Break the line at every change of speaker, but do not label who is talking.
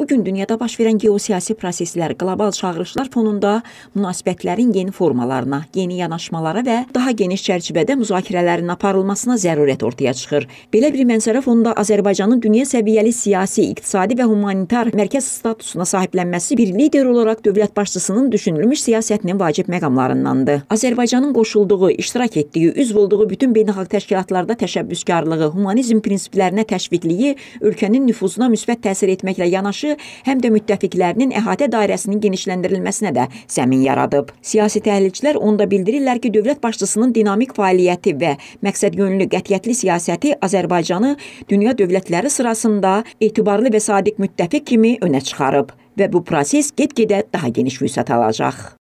Bugün dünyada baş verən geosiyasi proseslər, qlobal çağırışlar fonunda münasibətlərin yeni formalarına, yeni yanaşmalara və daha geniş çərçivədə müzakirələrin aparılmasına zərurət ortaya çıxır. Belə bir mənzərə fonunda Azərbaycanın dünya səviyyəli siyasi, iqtisadi və humanitar mərkəz statusuna sahiblənməsi bir lider olaraq dövlət başçısının düşünülmüş siyasətinin vacib məqamlarındandır. Azərbaycanın qoşulduğu, iştirak etdiyi, üzv olduğu bütün beynəlxalq təşkilatlarda təşəbbüskarlığı, humanizm prinsiplərinə təşviqliyi ölkənin nüfuzuna müsbət təsir etməklə yanaşı çıxışı həm də müttəfiqlərinin əhatə dairəsinin genişləndirilməsinə də zəmin yaradıb. Siyasi təhlilçilər onda bildirirlər ki, dövlət başçısının dinamik fəaliyyəti və məqsədyönlü qətiyyətli siyasəti Azərbaycanı dünya dövlətləri sırasında etibarlı və sadiq müttəfiq kimi önə çıxarıb və bu proses get-gedə daha geniş vüsət alacaq.